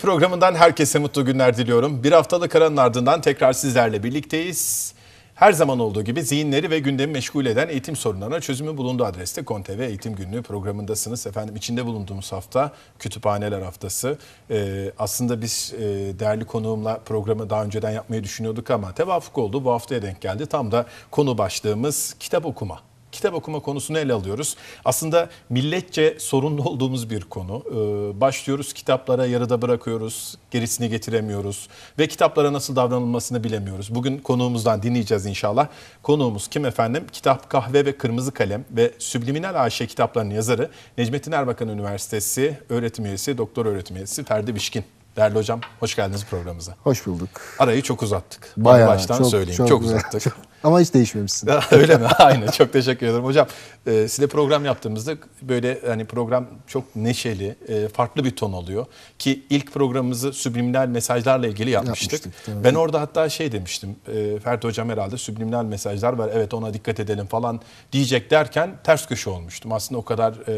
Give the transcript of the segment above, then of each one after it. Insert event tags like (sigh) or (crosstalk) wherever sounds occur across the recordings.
programından herkese mutlu günler diliyorum. Bir haftalık aranın ardından tekrar sizlerle birlikteyiz. Her zaman olduğu gibi zihinleri ve gündemi meşgul eden eğitim sorunlarına çözümü bulunduğu adreste KonTV Eğitim Günlüğü programındasınız. Efendim içinde bulunduğumuz hafta Kütüphaneler Haftası. Ee, aslında biz e, değerli konuğumla programı daha önceden yapmayı düşünüyorduk ama tevafuk oldu. Bu haftaya denk geldi. Tam da konu başlığımız kitap okuma kitap okuma konusunu ele alıyoruz. Aslında milletçe sorunlu olduğumuz bir konu. Ee, başlıyoruz kitaplara yarıda bırakıyoruz, gerisini getiremiyoruz ve kitaplara nasıl davranılmasını bilemiyoruz. Bugün konuğumuzdan dinleyeceğiz inşallah. Konuğumuz kim efendim? Kitap Kahve ve Kırmızı Kalem ve Subliminal Ayşe kitaplarının yazarı Necmettin Erbakan Üniversitesi öğretim üyesi, doktor öğretim üyesi Ferdi Bişkin. Değerli hocam hoş geldiniz programımıza. Hoş bulduk. Arayı çok uzattık. Bayağı Onu baştan çok, söyleyeyim çok, çok uzattık. Çok, ama hiç değişmemişsin. (laughs) Öyle mi? (laughs) Aynen. Çok teşekkür ederim hocam. E, size program yaptığımızda böyle hani program çok neşeli, e, farklı bir ton oluyor ki ilk programımızı subliminal mesajlarla ilgili yapmıştık. yapmıştık ben orada hatta şey demiştim. E, Ferdi hocam herhalde sübliminal mesajlar var. Evet ona dikkat edelim falan diyecek derken ters köşe olmuştum. Aslında o kadar e,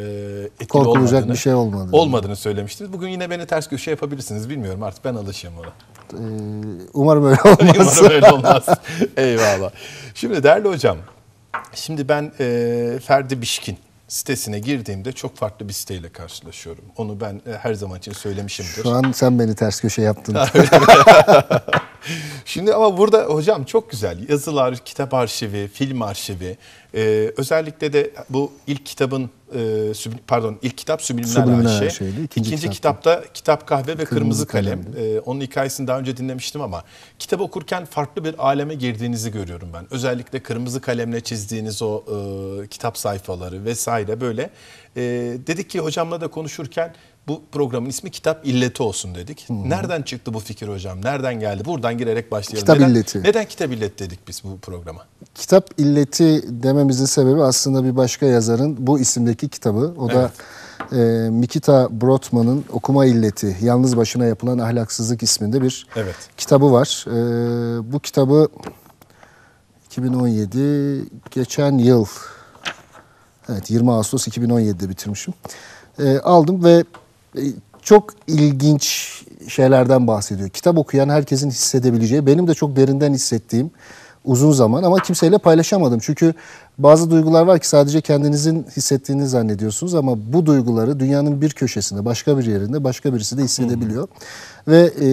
etkili Korkulacak olmadığını, bir şey olmadı. Olmadığını söylemiştiniz. Bugün yine beni ters köşe yapabilirsiniz. Bilmiyorum artık ben alışayım ona. Ee, umarım öyle olmaz. Umarım öyle olmaz. Eyvallah. Şimdi değerli hocam, şimdi ben e, Ferdi Bişkin sitesine girdiğimde çok farklı bir siteyle karşılaşıyorum. Onu ben e, her zaman için söylemişimdir. Şu an sen beni ters köşe yaptın. (laughs) Şimdi ama burada hocam çok güzel yazılar, kitap arşivi, film arşivi. Ee, özellikle de bu ilk kitabın e, pardon ilk kitap Sübliminal, Sübliminal Şeydi, ikinci İkinci kitapta. Kitap Kahve ve Kırmızı, Kırmızı Kalem. Kalem. Ee, onun hikayesini daha önce dinlemiştim ama kitabı okurken farklı bir aleme girdiğinizi görüyorum ben. Özellikle Kırmızı Kalemle çizdiğiniz o e, kitap sayfaları vesaire böyle. E, dedik ki hocamla da konuşurken bu programın ismi Kitap İlleti olsun dedik. hı Nereden çıktı bu fikir hocam? Nereden geldi? Buradan girerek başlayalım. Kitap neden, illeti. Neden kitap illet dedik biz bu programa? Kitap illeti dememizin sebebi aslında bir başka yazarın bu isimdeki kitabı. O evet. da e, Mikita Brotman'ın Okuma İlleti, Yalnız Başına Yapılan Ahlaksızlık isminde bir evet. kitabı var. E, bu kitabı 2017 geçen yıl evet 20 Ağustos 2017'de bitirmişim. E, aldım ve e, çok ilginç şeylerden bahsediyor. Kitap okuyan herkesin hissedebileceği, benim de çok derinden hissettiğim uzun zaman ama kimseyle paylaşamadım. Çünkü bazı duygular var ki sadece kendinizin hissettiğini zannediyorsunuz ama bu duyguları dünyanın bir köşesinde, başka bir yerinde başka birisi de hissedebiliyor. Hı hı. Ve e,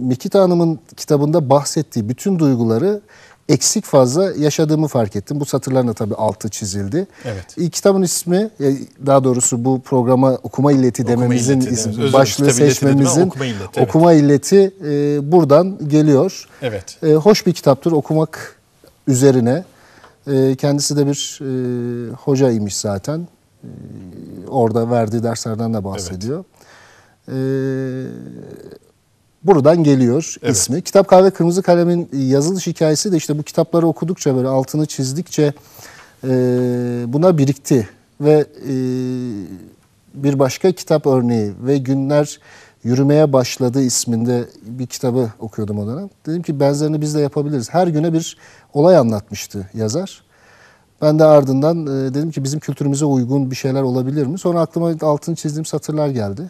Mikita Hanım'ın kitabında bahsettiği bütün duyguları eksik fazla yaşadığımı fark ettim. Bu da tabii altı çizildi. Evet. kitabın ismi e, daha doğrusu bu programa okuma illeti okuma dememizin illeti, ismi, evet. başlığı seçmemizin okuma illeti, okuma illeti e, buradan geliyor. Evet. E, hoş bir kitaptır okumak üzerine. E, kendisi de bir e, imiş zaten. E, orada verdiği derslerden de bahsediyor. Evet. E, Buradan geliyor evet. ismi. Kitap Kahve Kırmızı Kalem'in yazılış hikayesi de işte bu kitapları okudukça böyle altını çizdikçe e, buna birikti. Ve e, bir başka kitap örneği ve Günler Yürümeye Başladı isminde bir kitabı okuyordum o dönem. Dedim ki benzerini biz de yapabiliriz. Her güne bir olay anlatmıştı yazar. Ben de ardından e, dedim ki bizim kültürümüze uygun bir şeyler olabilir mi? Sonra aklıma altını çizdiğim satırlar geldi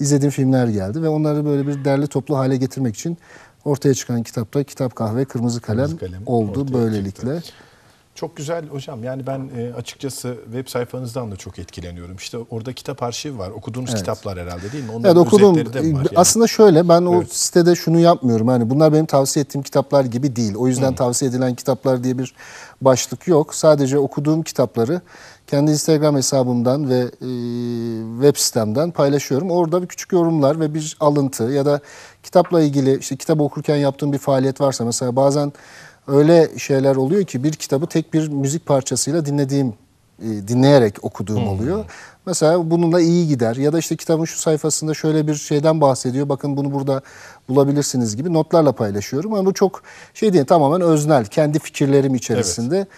izlediğim filmler geldi ve onları böyle bir derli toplu hale getirmek için ortaya çıkan kitapta Kitap Kahve Kırmızı Kalem, Kırmızı kalem oldu böylelikle. Çıktı. Çok güzel hocam. Yani ben e, açıkçası web sayfanızdan da çok etkileniyorum. İşte orada kitap arşivi var. Okuduğunuz evet. kitaplar herhalde değil mi? Onların evet okudum. E, var yani. Aslında şöyle ben o sitede şunu yapmıyorum. Hani bunlar benim tavsiye ettiğim kitaplar gibi değil. O yüzden hmm. tavsiye edilen kitaplar diye bir başlık yok. Sadece okuduğum kitapları kendi Instagram hesabımdan ve e, web sitemden paylaşıyorum. Orada bir küçük yorumlar ve bir alıntı ya da kitapla ilgili işte kitap okurken yaptığım bir faaliyet varsa mesela bazen öyle şeyler oluyor ki bir kitabı tek bir müzik parçasıyla dinlediğim e, dinleyerek okuduğum hmm. oluyor. Mesela bununla iyi gider ya da işte kitabın şu sayfasında şöyle bir şeyden bahsediyor. Bakın bunu burada bulabilirsiniz gibi notlarla paylaşıyorum ama bu çok şey değil tamamen öznel kendi fikirlerim içerisinde. Evet.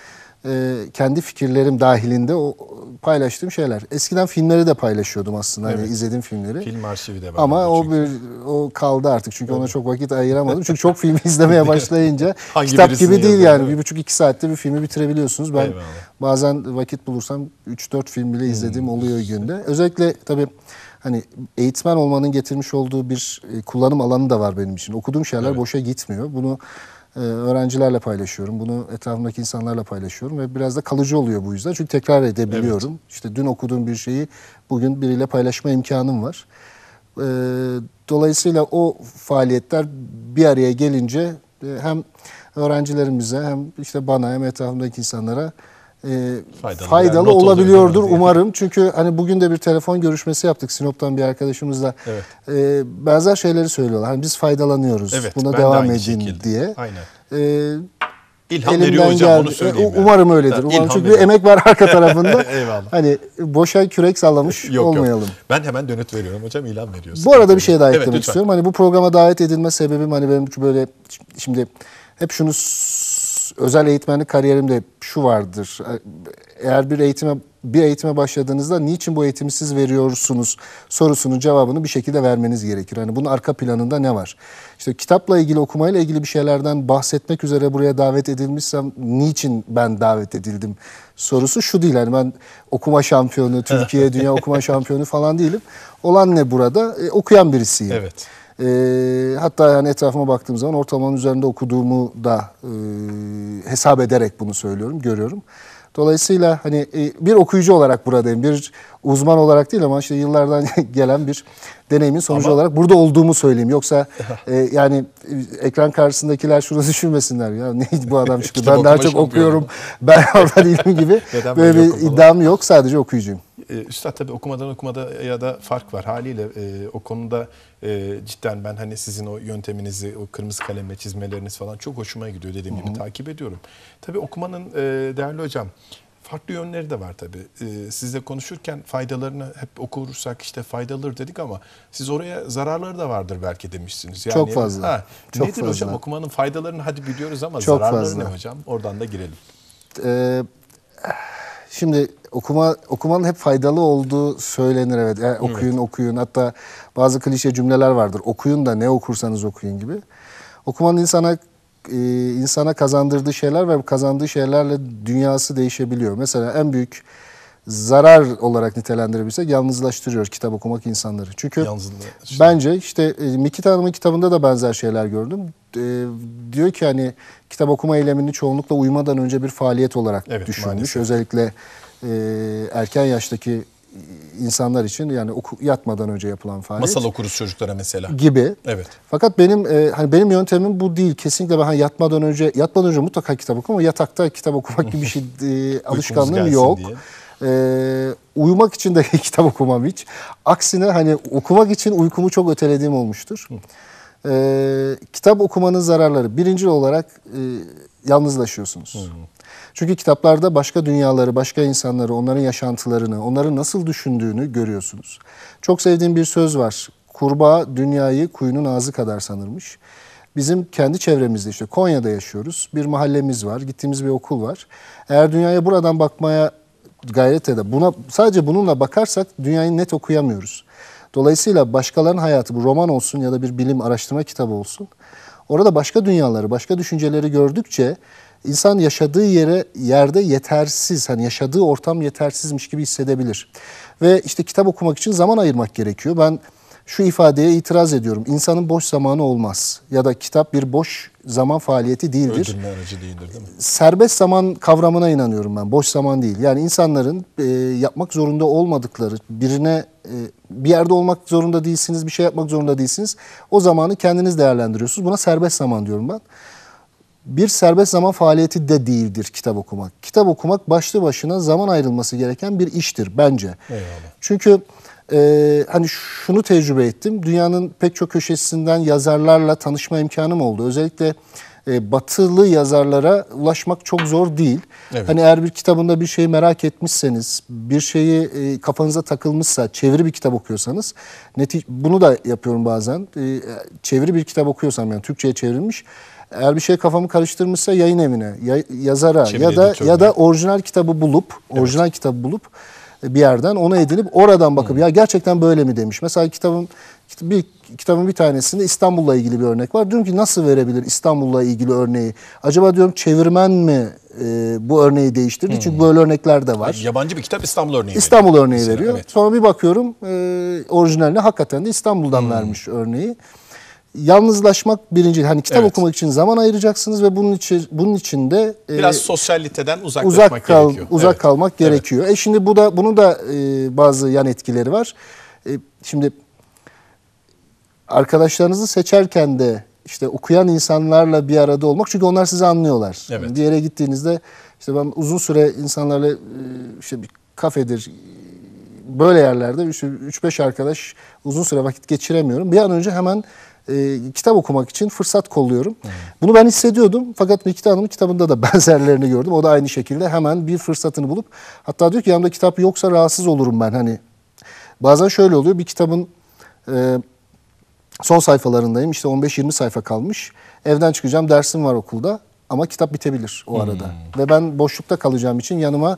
E, kendi fikirlerim dahilinde o paylaştığım şeyler. Eskiden filmleri de paylaşıyordum aslında hani evet. hani izlediğim filmleri. Film arşivi de var. Ama o bir o kaldı artık çünkü Doğru. ona çok vakit ayıramadım. çünkü çok film (laughs) izlemeye (laughs) başlayınca kitap gibi değil yani. bir buçuk iki saatte bir filmi bitirebiliyorsunuz. Ben Eyvallah. bazen vakit bulursam 3-4 film bile izlediğim hmm. oluyor günde. Özellikle tabii hani eğitmen olmanın getirmiş olduğu bir e, kullanım alanı da var benim için. Okuduğum şeyler evet. boşa gitmiyor. Bunu e, öğrencilerle paylaşıyorum. Bunu etrafımdaki insanlarla paylaşıyorum ve biraz da kalıcı oluyor bu yüzden. Çünkü tekrar edebiliyorum. Evet. İşte dün okuduğum bir şeyi bugün biriyle paylaşma imkanım var. E, dolayısıyla o faaliyetler bir araya gelince e, hem öğrencilerimize hem işte bana hem etrafımdaki insanlara e, faydalı, faydalı olabiliyordur umarım. Çünkü hani bugün de bir telefon görüşmesi yaptık Sinop'tan bir arkadaşımızla. Evet. E, benzer şeyleri söylüyorlar. Hani biz faydalanıyoruz. Evet, Buna devam de edin şekilde. diye. Aynen. E, İlham Elimden veriyor hocam geldi. onu e, söyleyeyim. Yani. Umarım öyledir. Yani Umarım çünkü veriyor. bir emek var arka tarafında. (laughs) Eyvallah. Hani boşa kürek sallamış yok, olmayalım. Yok. Ben hemen dönüt veriyorum hocam ilham veriyorsun. Bu arada bir şey daha evet, eklemek lütfen. istiyorum. Hani bu programa davet edilme sebebim hani benim böyle şimdi hep şunu özel eğitmenlik kariyerimde şu vardır. Eğer bir eğitime bir eğitime başladığınızda niçin bu eğitimi siz veriyorsunuz sorusunun cevabını bir şekilde vermeniz gerekir. Hani bunun arka planında ne var? İşte kitapla ilgili okumayla ilgili bir şeylerden bahsetmek üzere buraya davet edilmişsem niçin ben davet edildim sorusu şu değil. Hani ben okuma şampiyonu, Türkiye (laughs) Dünya Okuma Şampiyonu falan değilim. Olan ne burada? E, okuyan birisiyim. Evet. E, hatta yani etrafıma baktığım zaman ortalamanın üzerinde okuduğumu da e, hesap ederek bunu söylüyorum, görüyorum. Dolayısıyla hani e, bir okuyucu olarak buradayım. Bir uzman olarak değil ama işte yıllardan (laughs) gelen bir deneyimin sonucu ama... olarak burada olduğumu söyleyeyim. Yoksa (laughs) e, yani e, ekran karşısındakiler şunu (laughs) düşünmesinler ya ne bu adam çıktı ben daha çok okuyorum. Ben oradan ilim gibi Neden böyle bir okumadım? iddiam yok sadece okuyucuyum. E, üstad tabii okumadan okumada ya da fark var haliyle e, o konuda e, cidden ben hani sizin o yönteminizi, o kırmızı kalemle çizmeleriniz falan çok hoşuma gidiyor dediğim Hı -hı. gibi takip ediyorum. Tabii okumanın e, değerli hocam farklı yönleri de var tabii. Ee, sizle konuşurken faydalarını hep okursak işte faydalıdır dedik ama siz oraya zararları da vardır belki demişsiniz. Yani, Çok fazla. Ha, Çok nedir fazla. hocam okumanın faydalarını hadi biliyoruz ama Çok zararları fazla. ne hocam? Oradan da girelim. Ee, Şimdi okuma okumanın hep faydalı olduğu söylenir evet. Yani okuyun evet. okuyun hatta bazı klişe cümleler vardır. Okuyun da ne okursanız okuyun gibi. Okumanın insana e, insana kazandırdığı şeyler ve kazandığı şeylerle dünyası değişebiliyor. Mesela en büyük zarar olarak nitelendirebilsek yalnızlaştırıyor kitap okumak insanları. Çünkü bence işte e, Miki Hanım'ın kitabında da benzer şeyler gördüm. E, diyor ki hani kitap okuma eylemini çoğunlukla uyumadan önce bir faaliyet olarak evet, düşünmüş. Maalesef. Özellikle e, erken yaştaki insanlar için yani oku, yatmadan önce yapılan faaliyet. Masal okuruz çocuklara mesela. Gibi. Evet. Fakat benim e, hani benim yöntemim bu değil. Kesinlikle ben hani yatmadan önce yatmadan önce mutlaka kitap okurum ama yatakta kitap okumak gibi bir şey e, (laughs) alışkanlığım yok. Diye e, uyumak için de (laughs) kitap okumam hiç. Aksine hani okumak için uykumu çok ötelediğim olmuştur. E, kitap okumanın zararları. Birinci olarak e, yalnızlaşıyorsunuz. Hı Çünkü kitaplarda başka dünyaları, başka insanları, onların yaşantılarını, onların nasıl düşündüğünü görüyorsunuz. Çok sevdiğim bir söz var. Kurbağa dünyayı kuyunun ağzı kadar sanırmış. Bizim kendi çevremizde işte Konya'da yaşıyoruz. Bir mahallemiz var, gittiğimiz bir okul var. Eğer dünyaya buradan bakmaya gayret eder. Buna, sadece bununla bakarsak dünyayı net okuyamıyoruz. Dolayısıyla başkalarının hayatı bu roman olsun ya da bir bilim araştırma kitabı olsun. Orada başka dünyaları, başka düşünceleri gördükçe insan yaşadığı yere yerde yetersiz, hani yaşadığı ortam yetersizmiş gibi hissedebilir. Ve işte kitap okumak için zaman ayırmak gerekiyor. Ben şu ifadeye itiraz ediyorum. İnsanın boş zamanı olmaz ya da kitap bir boş zaman faaliyeti değildir. Ödünme aracı değildir değil mi? Serbest zaman kavramına inanıyorum ben. Boş zaman değil. Yani insanların e, yapmak zorunda olmadıkları birine e, bir yerde olmak zorunda değilsiniz, bir şey yapmak zorunda değilsiniz. O zamanı kendiniz değerlendiriyorsunuz. Buna serbest zaman diyorum ben. Bir serbest zaman faaliyeti de değildir kitap okumak. Kitap okumak başlı başına zaman ayrılması gereken bir iştir bence. Eyvallah. Çünkü e, hani şunu tecrübe ettim. Dünyanın pek çok köşesinden yazarlarla tanışma imkanım oldu. Özellikle e, batılı yazarlara ulaşmak çok zor değil. Evet. Hani eğer bir kitabında bir şeyi merak etmişseniz, bir şeyi e, kafanıza takılmışsa, çeviri bir kitap okuyorsanız, neti bunu da yapıyorum bazen. E, çeviri bir kitap okuyorsam yani Türkçe'ye çevrilmiş. Eğer bir şey kafamı karıştırmışsa yayın evine, ya, yazara Çeviri ya da ya da orijinal kitabı bulup, orijinal evet. kitabı bulup bir yerden onu edinip oradan bakıp hmm. ya gerçekten böyle mi demiş. Mesela kitabın bir kitabın bir tanesinde İstanbul'la ilgili bir örnek var. Diyorum ki nasıl verebilir İstanbul'la ilgili örneği? Acaba diyorum çevirmen mi e, bu örneği değiştirdi? Hmm. Çünkü böyle örnekler de var. Yani yabancı bir kitap İstanbul örneği İstanbul veriyor. örneği mesela, veriyor. Evet. Sonra bir bakıyorum e, orijinaline hakikaten de İstanbul'dan hmm. vermiş örneği yalnızlaşmak birinci. Hani kitap evet. okumak için zaman ayıracaksınız ve bunun için bunun için de e, biraz e, sosyaliteden uzak kal, gerekiyor. Uzak evet. kalmak evet. gerekiyor. E şimdi bu da bunu da e, bazı yan etkileri var. E, şimdi arkadaşlarınızı seçerken de işte okuyan insanlarla bir arada olmak çünkü onlar sizi anlıyorlar. Evet. bir yere gittiğinizde işte ben uzun süre insanlarla e, işte bir kafedir böyle yerlerde işte 3-5 arkadaş uzun süre vakit geçiremiyorum. Bir an önce hemen e, kitap okumak için fırsat kolluyorum. Hmm. Bunu ben hissediyordum fakat Mikita Hanım'ın kitabında da (laughs) benzerlerini gördüm. O da aynı şekilde hemen bir fırsatını bulup hatta diyor ki yanımda kitap yoksa rahatsız olurum ben hani. Bazen şöyle oluyor bir kitabın e, son sayfalarındayım işte 15-20 sayfa kalmış. Evden çıkacağım dersim var okulda ama kitap bitebilir o arada. Hmm. Ve ben boşlukta kalacağım için yanıma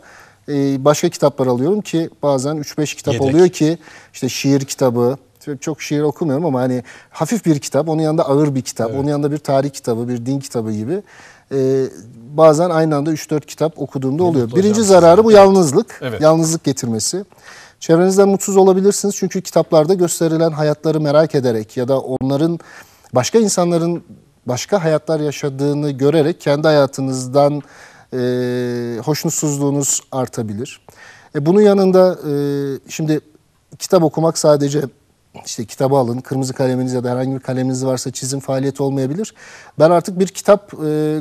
e, başka kitaplar alıyorum ki bazen 3-5 kitap Yedek. oluyor ki işte şiir kitabı, çok şiir okumuyorum ama hani hafif bir kitap, onun yanında ağır bir kitap, evet. onun yanında bir tarih kitabı, bir din kitabı gibi. Ee, bazen aynı anda 3-4 kitap okuduğumda oluyor. Mutlu Birinci zararı bu yalnızlık, evet. yalnızlık getirmesi. Çevrenizden mutsuz olabilirsiniz çünkü kitaplarda gösterilen hayatları merak ederek ya da onların başka insanların başka hayatlar yaşadığını görerek kendi hayatınızdan e, hoşnutsuzluğunuz artabilir. E, bunun yanında e, şimdi kitap okumak sadece işte kitabı alın, kırmızı kaleminiz ya da herhangi bir kaleminiz varsa çizim faaliyeti olmayabilir. Ben artık bir kitap e,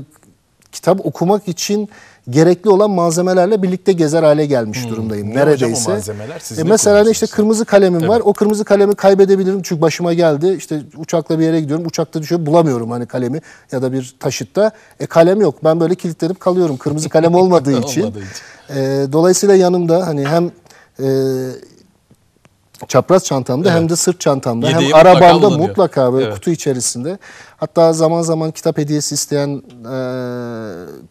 kitap okumak için gerekli olan malzemelerle birlikte gezer hale gelmiş hmm. durumdayım ne neredeyse. malzemeler? Siz e, mesela işte kırmızı kalemim Tabii. var. O kırmızı kalemi kaybedebilirim çünkü başıma geldi. İşte uçakla bir yere gidiyorum. Uçakta düşüyor. Bulamıyorum hani kalemi ya da bir taşıtta. E kalem yok. Ben böyle kilitlenip kalıyorum. Kırmızı kalem olmadığı (laughs) için. olmadığı için. E, dolayısıyla yanımda hani hem e, çapraz çantamda evet. hem de sırt çantamda Yedeği hem arabamda mutlaka böyle evet. kutu içerisinde Hatta zaman zaman kitap hediyesi isteyen e,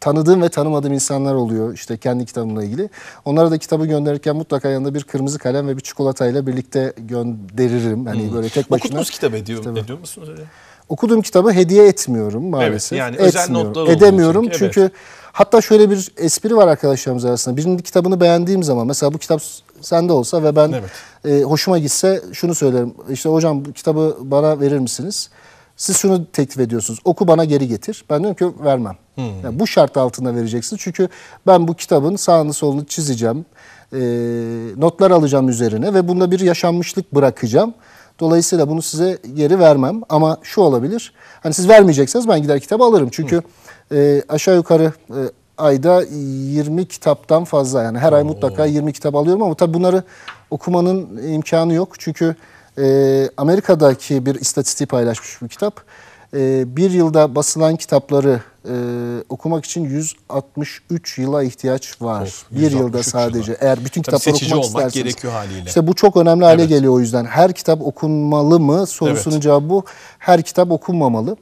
tanıdığım ve tanımadığım insanlar oluyor işte kendi kitabımla ilgili. Onlara da kitabı gönderirken mutlaka yanında bir kırmızı kalem ve bir çikolatayla birlikte gönderirim. Hani hmm. böyle tek başına. Okudunuz kitap ediyor, kitabı. ediyor musunuz öyle? Okuduğum kitabı hediye etmiyorum maalesef. Evet, yani Etmiyorum. özel notlar Edemiyorum çünkü, çünkü evet. hatta şöyle bir espri var arkadaşlarımız arasında. Birinin kitabını beğendiğim zaman mesela bu kitap sende olsa ve ben evet. e, hoşuma gitse şunu söylerim. İşte hocam bu kitabı bana verir misiniz? Siz şunu teklif ediyorsunuz. Oku bana geri getir. Ben diyorum ki vermem. Hmm. Yani bu şart altında vereceksin. Çünkü ben bu kitabın sağını solunu çizeceğim. E, notlar alacağım üzerine ve bunda bir yaşanmışlık bırakacağım. Dolayısıyla bunu size geri vermem. Ama şu olabilir. Hani siz vermeyecekseniz ben gider kitabı alırım. Çünkü hmm. e, aşağı yukarı e, ayda 20 kitaptan fazla yani her Oo. ay mutlaka 20 kitap alıyorum ama tabii bunları okumanın imkanı yok. Çünkü e, Amerika'daki bir istatistiği paylaşmış bu kitap. E, bir yılda basılan kitapları e, okumak için 163 yıla ihtiyaç var. Of, bir yılda sadece. Yıla. Eğer bütün kitapları Tabii okumak olmak gerekiyor haliyle. İşte bu çok önemli hale evet. geliyor o yüzden. Her kitap okunmalı mı sorusunun evet. cevabı bu. Her kitap okunmamalı.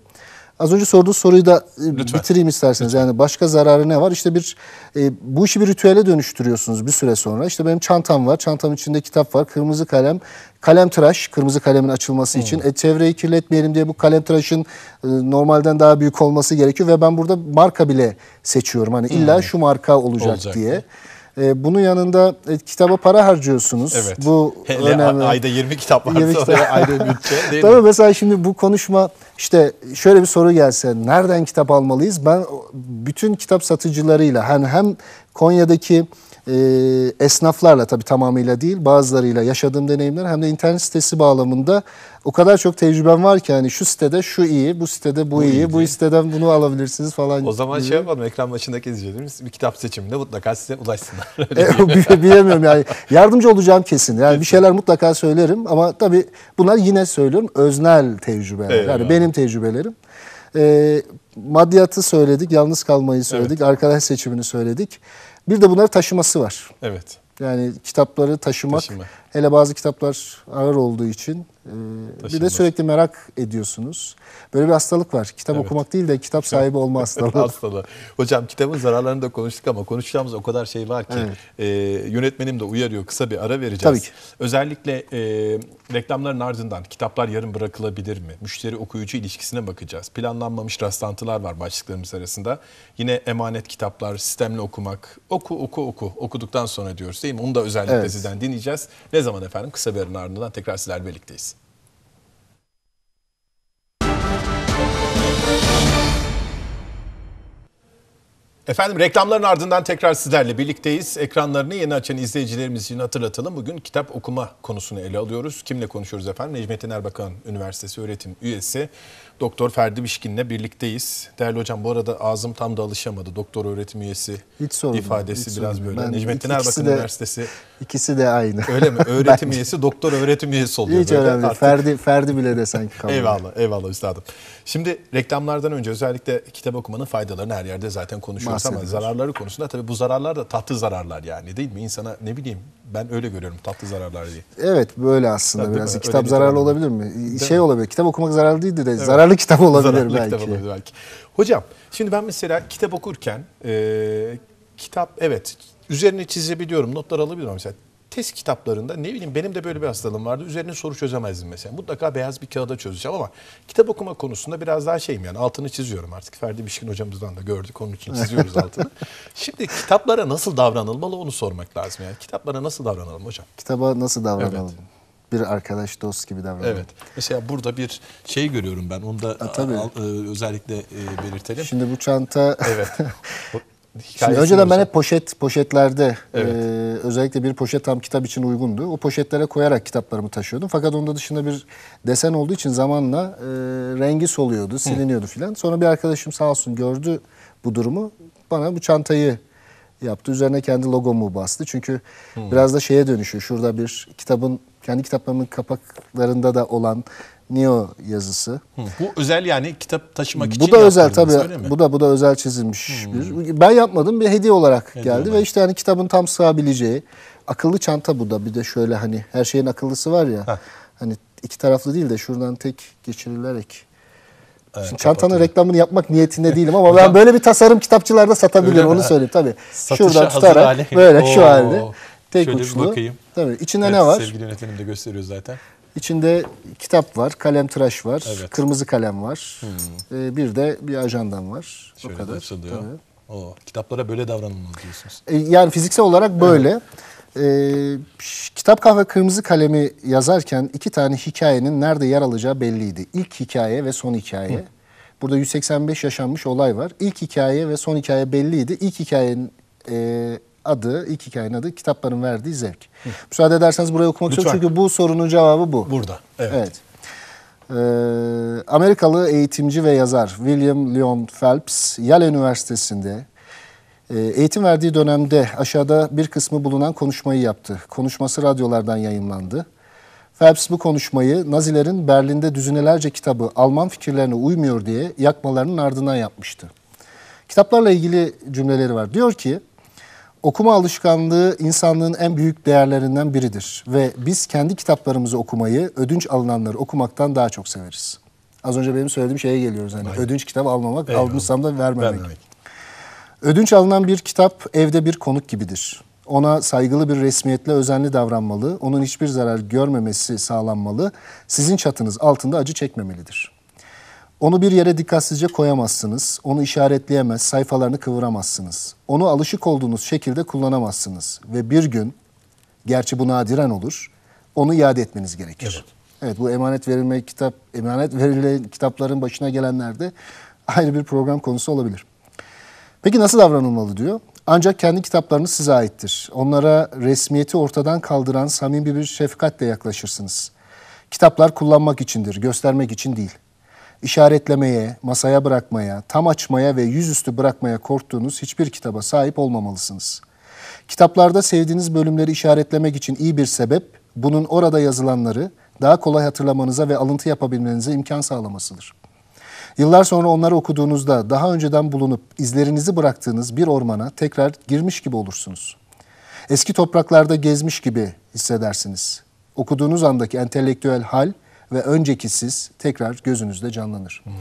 Az önce sorduğu soruyu da e, Lütfen. bitireyim isterseniz. Lütfen. Yani başka zararı ne var? İşte bir e, bu işi bir ritüele dönüştürüyorsunuz bir süre sonra. İşte benim çantam var. Çantam içinde kitap var. Kırmızı kalem, kalem tıraş, kırmızı kalemin açılması hmm. için. E, çevreyi kirletmeyelim diye bu kalem tıraşın e, normalden daha büyük olması gerekiyor ve ben burada marka bile seçiyorum. Hani hmm. illa hmm. şu marka olacak, olacak diye. diye. E, bunun yanında e, kitaba para harcıyorsunuz. Evet. Bu Hele önemli. ayda 20 kitap varsa 20 kitap. ayda bütçe değil Tabii mi? mesela şimdi bu konuşma işte şöyle bir soru gelse nereden kitap almalıyız? Ben bütün kitap satıcılarıyla hani hem Konya'daki e, esnaflarla tabii tamamıyla değil bazılarıyla yaşadığım deneyimler hem de internet sitesi bağlamında o kadar çok tecrübem var ki hani şu sitede şu iyi, bu sitede bu, bu iyi, iyi, bu siteden bunu alabilirsiniz falan. O zaman gibi. şey yapalım ekran başındaki izleyicilerimiz bir kitap seçiminde mutlaka size ulaşsınlar. (laughs) e, bilemiyorum yani yardımcı olacağım kesin yani bir şeyler mutlaka söylerim ama tabii bunlar yine söylüyorum öznel tecrübeler evet, yani abi. benim tecrübelerim. E, maddiyatı söyledik, yalnız kalmayı söyledik, evet. arkadaş seçimini söyledik. Bir de bunları taşıması var. Evet. Yani kitapları taşımak, Taşıma. Hele bazı kitaplar ağır olduğu için e, bir de sürekli merak ediyorsunuz. Böyle bir hastalık var. Kitap evet. okumak değil de kitap (laughs) sahibi olma hastalığı. (laughs) hastalığı. Hocam kitabın zararlarını da konuştuk ama konuşacağımız o kadar şey var ki evet. e, yönetmenim de uyarıyor. Kısa bir ara vereceğiz. Tabii ki. Özellikle e, reklamların ardından kitaplar yarım bırakılabilir mi? Müşteri okuyucu ilişkisine bakacağız. Planlanmamış rastlantılar var başlıklarımız arasında. Yine emanet kitaplar, sistemli okumak. Oku oku oku. Okuduktan sonra diyoruz değil mi? Onu da özellikle evet. sizden dinleyeceğiz. Ne zaman efendim? Kısa bir aranın ardından tekrar sizler birlikteyiz. Efendim reklamların ardından tekrar sizlerle birlikteyiz. Ekranlarını yeni açan izleyicilerimiz için hatırlatalım. Bugün kitap okuma konusunu ele alıyoruz. Kimle konuşuyoruz efendim? Necmettin Erbakan Üniversitesi öğretim üyesi Doktor Ferdi Bişkin'le birlikteyiz. Değerli hocam bu arada ağzım tam da alışamadı. Doktor öğretim üyesi Hiç sorun ifadesi hiç biraz sorun. böyle. Ben Necmettin Erbakan Üniversitesi. İkisi de aynı. Öyle mi? (laughs) Öğretim üyesi, doktor öğretim üyesi oluyor. Hiç böyle önemli Artık... Ferdi, Ferdi bile de sanki kalmıyor. eyvallah, eyvallah üstadım. Şimdi reklamlardan önce özellikle kitap okumanın faydalarını her yerde zaten konuşuyoruz ama zararları konusunda tabii bu zararlar da tatlı zararlar yani değil mi? İnsana ne bileyim ben öyle görüyorum tatlı zararlar diye. Evet böyle aslında ya, biraz. Kitap öyle zararlı olabilir mi? Değil şey mi? olabilir. Kitap okumak zararlı değildi de evet. zarar zararlı kitap olabilir zararlı belki. Kitap olabilir belki. Hocam şimdi ben mesela kitap okurken e, kitap evet üzerine çizebiliyorum, notlar alabiliyorum mesela. Test kitaplarında ne bileyim benim de böyle bir hastalığım vardı. Üzerine soru çözemezdim mesela. Mutlaka beyaz bir kağıda çözeceğim ama kitap okuma konusunda biraz daha şeyim yani altını çiziyorum artık. Ferdi Bişkin hocamızdan da gördük onun için çiziyoruz (laughs) altını. Şimdi kitaplara nasıl davranılmalı onu sormak lazım yani. Kitaplara nasıl davranalım hocam? Kitaba nasıl davranalım? Evet bir arkadaş dost gibi davranıyor. Evet. Mesela burada bir şey görüyorum ben. Onu da ha, tabii. Al, e, özellikle e, belirtelim. Şimdi bu çanta Evet. (laughs) Şimdi önceden ben hep poşet poşetlerde evet. e, özellikle bir poşet tam kitap için uygundu. O poşetlere koyarak kitaplarımı taşıyordum. Fakat onda dışında bir desen olduğu için zamanla e, rengi soluyordu, siliniyordu filan. Sonra bir arkadaşım sağ olsun gördü bu durumu. Bana bu çantayı yaptı. Üzerine kendi logomu bastı. Çünkü Hı. biraz da şeye dönüşüyor. Şurada bir kitabın kendi kitaplarımın kapaklarında da olan Neo yazısı. Hı, bu özel yani kitap taşımak için. Bu da özel tabii. Bu da bu da özel çizilmiş. Hmm. ben yapmadım bir hediye olarak hediye geldi olarak. ve işte hani kitabın tam sığabileceği akıllı çanta bu da bir de şöyle hani her şeyin akıllısı var ya. Heh. Hani iki taraflı değil de şuradan tek geçirilerek. Evet, Şimdi çantanın kapatıyor. reklamını yapmak niyetinde (laughs) değilim ama ben böyle bir tasarım kitapçılarda satabilirim onu söyleyeyim tabii. Satışa Şuradan tutarak böyle Oo. şu halde. Tek Şöyle uçlu. bir bakayım. Tabii. İçinde evet, ne var? Sevgili yönetmenim de gösteriyor zaten. İçinde kitap var, kalem tıraş var, evet. kırmızı kalem var. Hmm. Ee, bir de bir ajandan var. Şöyle o kadar. O, kitaplara böyle davranılmalı diyorsunuz. Ee, yani fiziksel olarak böyle. Evet. Ee, kitap kahve kırmızı kalemi yazarken iki tane hikayenin nerede yer alacağı belliydi. İlk hikaye ve son hikaye. Hı. Burada 185 yaşanmış olay var. İlk hikaye ve son hikaye belliydi. İlk hikayenin e, adı, ilk hikayenin adı kitapların verdiği zevk. Hı. Müsaade ederseniz burayı okumak istiyorum çünkü bu sorunun cevabı bu. Burada. Evet. evet. Ee, Amerikalı eğitimci ve yazar William Lyon Phelps Yale Üniversitesi'nde e, Eğitim verdiği dönemde aşağıda bir kısmı bulunan konuşmayı yaptı. Konuşması radyolardan yayınlandı. Phelps bu konuşmayı Nazilerin Berlin'de düzinelerce kitabı Alman fikirlerine uymuyor diye yakmalarının ardından yapmıştı. Kitaplarla ilgili cümleleri var. Diyor ki, Okuma alışkanlığı insanlığın en büyük değerlerinden biridir ve biz kendi kitaplarımızı okumayı ödünç alınanları okumaktan daha çok severiz. Az önce benim söylediğim şeye geliyoruz hani ödünç kitap almamak, Eyvallah. almışsam da vermemek. vermemek. Ödünç alınan bir kitap evde bir konuk gibidir. Ona saygılı bir resmiyetle özenli davranmalı, onun hiçbir zarar görmemesi sağlanmalı, sizin çatınız altında acı çekmemelidir.'' Onu bir yere dikkatsizce koyamazsınız, onu işaretleyemez, sayfalarını kıvıramazsınız. Onu alışık olduğunuz şekilde kullanamazsınız ve bir gün, gerçi bu nadiren olur, onu iade etmeniz gerekir. Evet. Evet bu emanet verilme kitap emanet verilen kitapların başına gelenlerde ayrı bir program konusu olabilir. Peki nasıl davranılmalı diyor? Ancak kendi kitaplarınız size aittir. Onlara resmiyeti ortadan kaldıran samimi bir şefkatle yaklaşırsınız. Kitaplar kullanmak içindir, göstermek için değil işaretlemeye, masaya bırakmaya, tam açmaya ve yüzüstü bırakmaya korktuğunuz hiçbir kitaba sahip olmamalısınız. Kitaplarda sevdiğiniz bölümleri işaretlemek için iyi bir sebep, bunun orada yazılanları daha kolay hatırlamanıza ve alıntı yapabilmenize imkan sağlamasıdır. Yıllar sonra onları okuduğunuzda daha önceden bulunup izlerinizi bıraktığınız bir ormana tekrar girmiş gibi olursunuz. Eski topraklarda gezmiş gibi hissedersiniz. Okuduğunuz andaki entelektüel hal ve önceki siz tekrar gözünüzde canlanır. Hmm.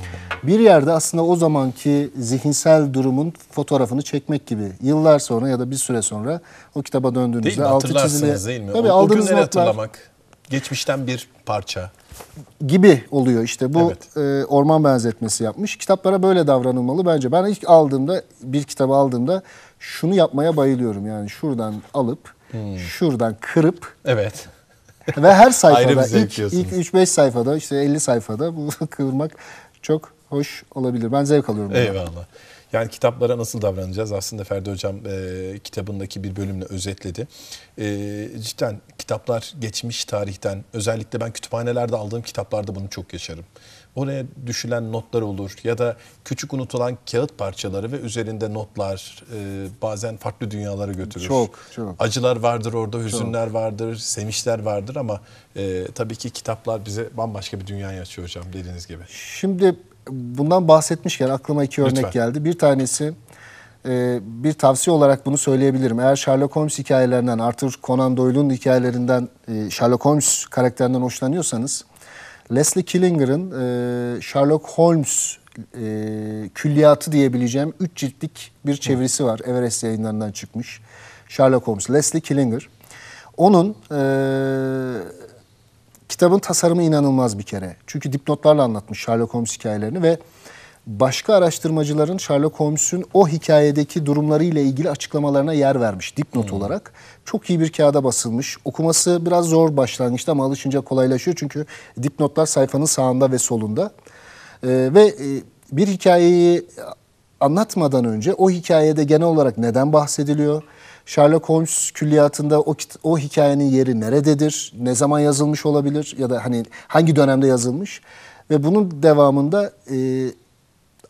Bir yerde aslında o zamanki zihinsel durumun fotoğrafını çekmek gibi yıllar sonra ya da bir süre sonra o kitaba döndüğünüzde değil altı çizili. Değil mi? Tabii o, aldığınız o notlar, hatırlamak geçmişten bir parça gibi oluyor işte bu evet. e, orman benzetmesi yapmış. Kitaplara böyle davranılmalı bence. Ben ilk aldığımda bir kitabı aldığımda şunu yapmaya bayılıyorum. Yani şuradan alıp hmm. şuradan kırıp evet ve her sayfada ilk, ilk 3-5 sayfada işte 50 sayfada bu (laughs) kıvırmak çok hoş olabilir. Ben zevk alıyorum. Eyvallah. Bundan. Yani kitaplara nasıl davranacağız? Aslında Ferdi Hocam e, kitabındaki bir bölümle özetledi. E, cidden kitaplar geçmiş tarihten, özellikle ben kütüphanelerde aldığım kitaplarda bunu çok yaşarım oraya düşülen notlar olur ya da küçük unutulan kağıt parçaları ve üzerinde notlar e, bazen farklı dünyalara götürür. Çok, çok. Acılar vardır orada, hüzünler çok. vardır, sevinçler vardır ama e, tabii ki kitaplar bize bambaşka bir dünya açıyor hocam dediğiniz gibi. Şimdi bundan bahsetmişken aklıma iki örnek Lütfen. geldi. Bir tanesi e, bir tavsiye olarak bunu söyleyebilirim. Eğer Sherlock Holmes hikayelerinden, Arthur Conan Doyle'un hikayelerinden, e, Sherlock Holmes karakterinden hoşlanıyorsanız Leslie Killinger'ın e, Sherlock Holmes e, külliyatı diyebileceğim 3 ciltlik bir çevirisi var. Everest yayınlarından çıkmış. Sherlock Holmes, Leslie Killinger. Onun e, kitabın tasarımı inanılmaz bir kere. Çünkü dipnotlarla anlatmış Sherlock Holmes hikayelerini ve başka araştırmacıların Sherlock Holmes'un o hikayedeki ile ilgili açıklamalarına yer vermiş dipnot hmm. olarak. Çok iyi bir kağıda basılmış. Okuması biraz zor başlangıçta ama alışınca kolaylaşıyor çünkü dipnotlar sayfanın sağında ve solunda. Ee, ve e, bir hikayeyi anlatmadan önce o hikayede genel olarak neden bahsediliyor? Sherlock Holmes külliyatında o, o hikayenin yeri nerededir? Ne zaman yazılmış olabilir? Ya da hani hangi dönemde yazılmış? Ve bunun devamında e,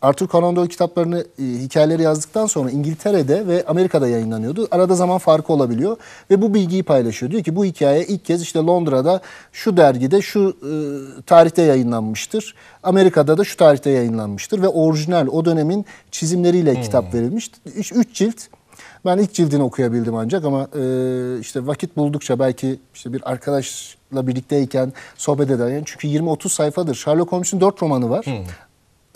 Arthur Conan Doyle kitaplarını, e, hikayeleri yazdıktan sonra İngiltere'de ve Amerika'da yayınlanıyordu. Arada zaman farkı olabiliyor ve bu bilgiyi paylaşıyor. Diyor ki bu hikaye ilk kez işte Londra'da şu dergide şu e, tarihte yayınlanmıştır. Amerika'da da şu tarihte yayınlanmıştır ve orijinal o dönemin çizimleriyle hmm. kitap verilmiş. Üç, üç cilt. Ben ilk cildini okuyabildim ancak ama e, işte vakit buldukça belki işte bir arkadaşla birlikteyken sohbet ederken çünkü 20-30 sayfadır. Sherlock Holmes'un 4 romanı var. Hmm.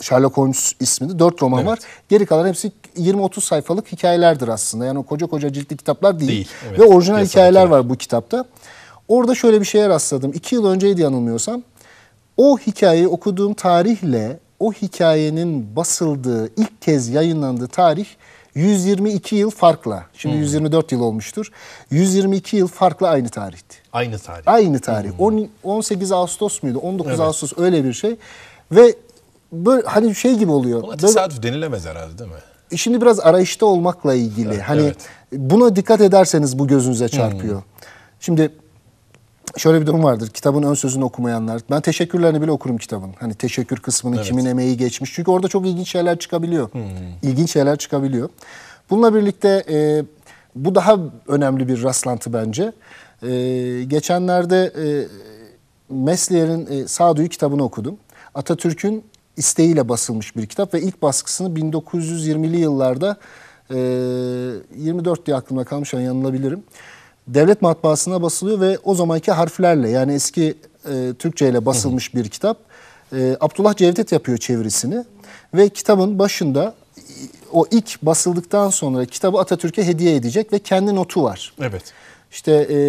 Sherlock Holmes isminde dört roman evet. var. Geri kalan hepsi 20-30 sayfalık hikayelerdir aslında. Yani o koca koca ciltli kitaplar değil. değil evet. Ve orijinal Yasa hikayeler var bu kitapta. Orada şöyle bir şeye rastladım. İki yıl önceydi yanılmıyorsam. O hikayeyi okuduğum tarihle o hikayenin basıldığı, ilk kez yayınlandığı tarih 122 yıl farkla. Şimdi hmm. 124 yıl olmuştur. 122 yıl farkla aynı tarihti. Aynı tarih. Aynı tarih. Hmm. 18 Ağustos muydu? 19 evet. Ağustos öyle bir şey. Ve böyle hani şey gibi oluyor. Ona tesadüf böyle, denilemez herhalde değil mi? E şimdi biraz arayışta olmakla ilgili. Evet, hani evet. buna dikkat ederseniz bu gözünüze çarpıyor. Hmm. Şimdi şöyle bir durum vardır. Kitabın ön sözünü okumayanlar. Ben teşekkürlerini bile okurum kitabın. Hani teşekkür kısmını evet. kimin emeği geçmiş. Çünkü orada çok ilginç şeyler çıkabiliyor. Hmm. İlginç şeyler çıkabiliyor. Bununla birlikte e, bu daha önemli bir rastlantı bence. E, geçenlerde e, Mesleyer'in e, Sağduyu kitabını okudum. Atatürk'ün isteğiyle basılmış bir kitap ve ilk baskısını 1920'li yıllarda e, 24 diye aklımda kalmış an yanılabilirim. Devlet matbaasına basılıyor ve o zamanki harflerle yani eski e, Türkçe ile basılmış bir kitap. E, Abdullah Cevdet yapıyor çevirisini ve kitabın başında o ilk basıldıktan sonra kitabı Atatürk'e hediye edecek ve kendi notu var. Evet. İşte e,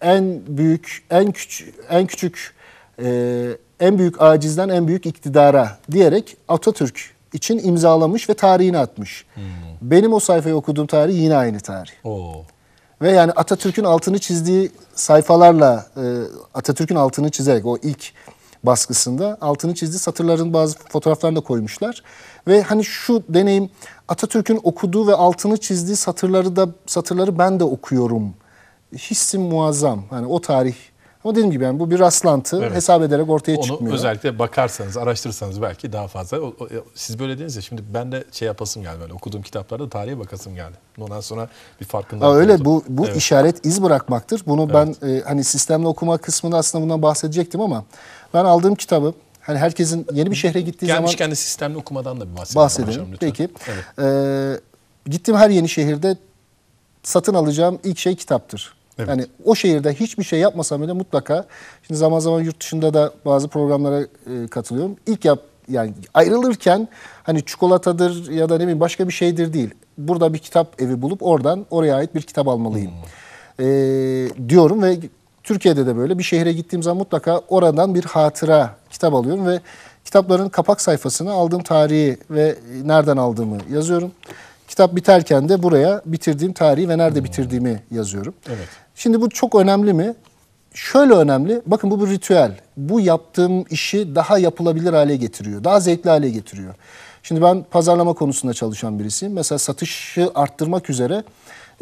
en büyük, en küçük, en küçük e, en büyük acizden en büyük iktidara diyerek Atatürk için imzalamış ve tarihini atmış. Hmm. Benim o sayfayı okuduğum tarih yine aynı tarih. Oo. Ve yani Atatürk'ün altını çizdiği sayfalarla e, Atatürk'ün altını çizerek o ilk baskısında altını çizdiği satırların bazı fotoğraflarını da koymuşlar. Ve hani şu deneyim Atatürk'ün okuduğu ve altını çizdiği satırları da satırları ben de okuyorum. Hissim muazzam. Hani o tarih ama dediğim gibi yani bu bir rastlantı evet. hesap ederek ortaya Onu çıkmıyor. özellikle bakarsanız, araştırırsanız belki daha fazla. O, o, e, siz böyle dediniz ya şimdi ben de şey yapasım geldi böyle okuduğum kitaplarda tarihe bakasım geldi. Ondan sonra bir farkındalık Öyle bu, bu evet. işaret iz bırakmaktır. Bunu evet. ben e, hani sistemle okuma kısmında aslında bundan bahsedecektim ama ben aldığım kitabı Hani herkesin yeni bir şehre gittiği Gelmişken zaman... Gelmişken de sistemli okumadan da bir bahsedelim. Bahsedelim hocam, lütfen. peki. Evet. Ee, gittiğim her yeni şehirde satın alacağım ilk şey kitaptır. Evet. Yani o şehirde hiçbir şey yapmasam bile mutlaka şimdi zaman zaman yurt dışında da bazı programlara e, katılıyorum. İlk yap yani ayrılırken hani çikolatadır ya da ne bileyim başka bir şeydir değil. Burada bir kitap evi bulup oradan oraya ait bir kitap almalıyım. Hmm. E, diyorum ve Türkiye'de de böyle bir şehre gittiğim zaman mutlaka oradan bir hatıra kitap alıyorum ve kitapların kapak sayfasını aldığım tarihi ve nereden aldığımı yazıyorum. Kitap biterken de buraya bitirdiğim tarihi ve nerede hmm. bitirdiğimi yazıyorum. Evet. Şimdi bu çok önemli mi? Şöyle önemli. Bakın bu bir ritüel. Bu yaptığım işi daha yapılabilir hale getiriyor. Daha zevkli hale getiriyor. Şimdi ben pazarlama konusunda çalışan birisiyim. Mesela satışı arttırmak üzere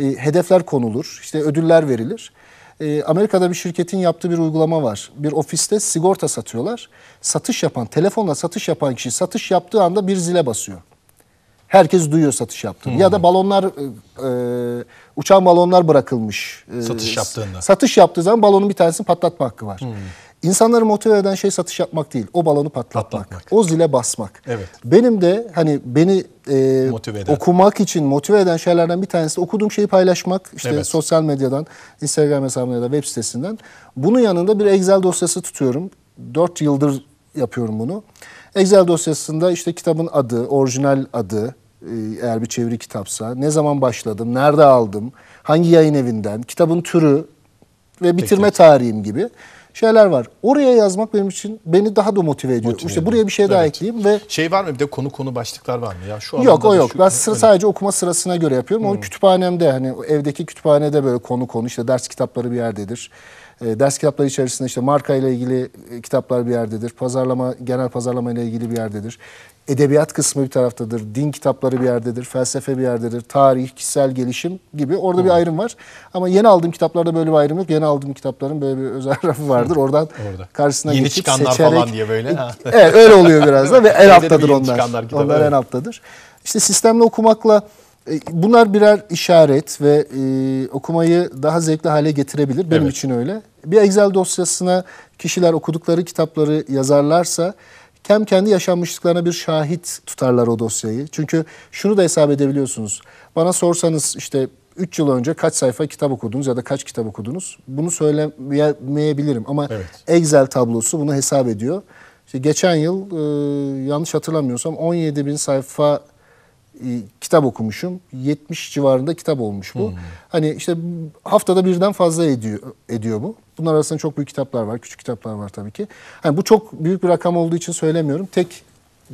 e, hedefler konulur. İşte ödüller verilir. E, Amerika'da bir şirketin yaptığı bir uygulama var. Bir ofiste sigorta satıyorlar. Satış yapan, telefonla satış yapan kişi satış yaptığı anda bir zile basıyor. Herkes duyuyor satış yaptığını. Hmm. Ya da balonlar e, e, uçan balonlar bırakılmış. E, satış yaptığında. Satış yaptığı zaman balonun bir tanesini patlatma hakkı var. Hmm. İnsanları motive eden şey satış yapmak değil. O balonu patlatmak. patlatmak. O zile basmak. Evet. Benim de hani beni e, motive eden. okumak için motive eden şeylerden bir tanesi okuduğum şeyi paylaşmak. İşte evet. sosyal medyadan, Instagram hesabından ya da web sitesinden. Bunun yanında bir Excel dosyası tutuyorum. Dört yıldır yapıyorum bunu. Excel dosyasında işte kitabın adı, orijinal adı, ee, eğer bir çeviri kitapsa ne zaman başladım, nerede aldım, hangi yayın evinden, kitabın türü ve bitirme Peki. tarihim gibi şeyler var. Oraya yazmak benim için beni daha da motive ediyor. Motive işte ediyor. buraya bir şey daha evet. ekleyeyim ve şey var mı bir de konu konu başlıklar var mı ya şu Yok o yok. Şu, ben sıra, sadece okuma sırasına göre yapıyorum. Hmm. Onu kütüphanemde hani evdeki kütüphanede böyle konu konu işte ders kitapları bir yerdedir. E, ders kitapları içerisinde işte marka ile ilgili e, kitaplar bir yerdedir. Pazarlama, genel pazarlama ile ilgili bir yerdedir. Edebiyat kısmı bir taraftadır, din kitapları bir yerdedir, felsefe bir yerdedir, tarih, kişisel gelişim gibi orada Hı. bir hmm. ayrım var. Ama yeni aldığım kitaplarda böyle bir ayrım yok. Yeni aldığım kitapların böyle bir özel (laughs) rafı vardır. Oradan Orada. karşısına yeni geçip çıkanlar seçerek... falan diye böyle. (laughs) evet öyle oluyor biraz da ve en alttadır onlar. Onlar en alttadır. İşte sistemle okumakla e, bunlar birer işaret ve e, okumayı daha zevkli hale getirebilir. Benim evet. için öyle. Bir Excel dosyasına kişiler okudukları kitapları yazarlarsa hem kendi yaşanmışlıklarına bir şahit tutarlar o dosyayı. Çünkü şunu da hesap edebiliyorsunuz. Bana sorsanız işte 3 yıl önce kaç sayfa kitap okudunuz ya da kaç kitap okudunuz? Bunu söylemeyebilirim ama evet. Excel tablosu bunu hesap ediyor. İşte geçen yıl e, yanlış hatırlamıyorsam 17 bin sayfa e, kitap okumuşum. 70 civarında kitap olmuş bu. Hmm. Hani işte haftada birden fazla ediyor ediyor bu. Bunlar arasında çok büyük kitaplar var, küçük kitaplar var tabii ki. Hani bu çok büyük bir rakam olduğu için söylemiyorum. Tek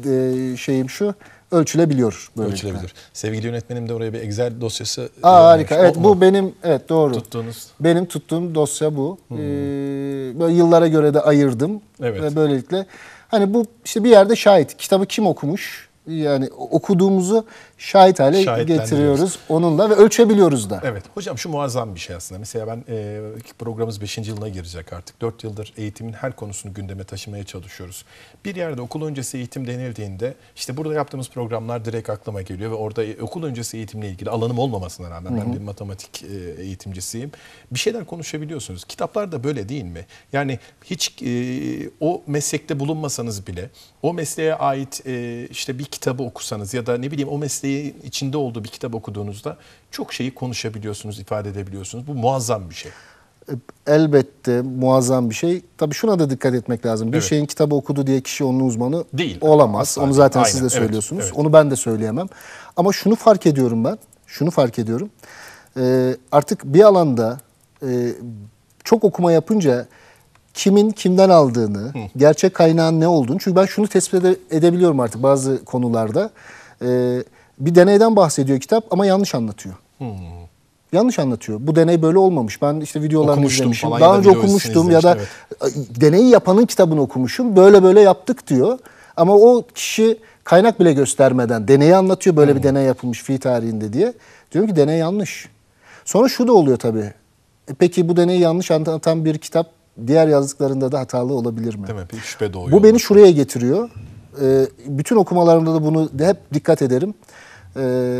e, şeyim şu ölçülebiliyor böyle. Ölçülebilir. Yani. Sevgili yönetmenim de oraya bir Excel dosyası Aa harika. Evet o bu mu? benim evet doğru. Tuttuğunuz. Benim tuttuğum dosya bu. Hmm. Ee, böyle yıllara göre de ayırdım. Evet. Ve böylelikle hani bu işte bir yerde şahit. Kitabı kim okumuş? yani okuduğumuzu şahit hale getiriyoruz onunla ve ölçebiliyoruz da. Evet hocam şu muazzam bir şey aslında. Mesela ben e, programımız 5. yılına girecek artık. 4 yıldır eğitimin her konusunu gündeme taşımaya çalışıyoruz. Bir yerde okul öncesi eğitim denildiğinde işte burada yaptığımız programlar direkt aklıma geliyor ve orada e, okul öncesi eğitimle ilgili alanım olmamasına rağmen ben Hı -hı. bir matematik e, eğitimcisiyim. Bir şeyler konuşabiliyorsunuz. Kitaplar da böyle değil mi? Yani hiç e, o meslekte bulunmasanız bile o mesleğe ait e, işte bir kitabı okusanız ya da ne bileyim o mesleğin içinde olduğu bir kitap okuduğunuzda çok şeyi konuşabiliyorsunuz, ifade edebiliyorsunuz. Bu muazzam bir şey. E, elbette muazzam bir şey. Tabii şuna da dikkat etmek lazım. Bir evet. şeyin kitabı okudu diye kişi onun uzmanı Değil, olamaz. Asla. Onu zaten Aynen. siz de söylüyorsunuz. Evet, evet. Onu ben de söyleyemem. Ama şunu fark ediyorum ben. Şunu fark ediyorum. Ee, artık bir alanda e, çok okuma yapınca kimin kimden aldığını, Hı. gerçek kaynağın ne olduğunu. Çünkü ben şunu tespit ede, edebiliyorum artık bazı konularda. Ee, bir deneyden bahsediyor kitap ama yanlış anlatıyor. Hı. Yanlış anlatıyor. Bu deney böyle olmamış. Ben işte videolarını okumuştum izlemişim. Daha önce okumuştum ya da evet. deneyi yapanın kitabını okumuşum. Böyle böyle yaptık diyor. Ama o kişi kaynak bile göstermeden deneyi anlatıyor. Böyle hmm. bir deney yapılmış fi tarihinde diye. Diyorum ki deney yanlış. Sonra şu da oluyor tabii. E, peki bu deneyi yanlış anlatan bir kitap diğer yazdıklarında da hatalı olabilir mi? Değil mi? Bir şüphe doğuyor. Bu beni olmuş. şuraya getiriyor. E, bütün okumalarımda da bunu hep dikkat ederim. E,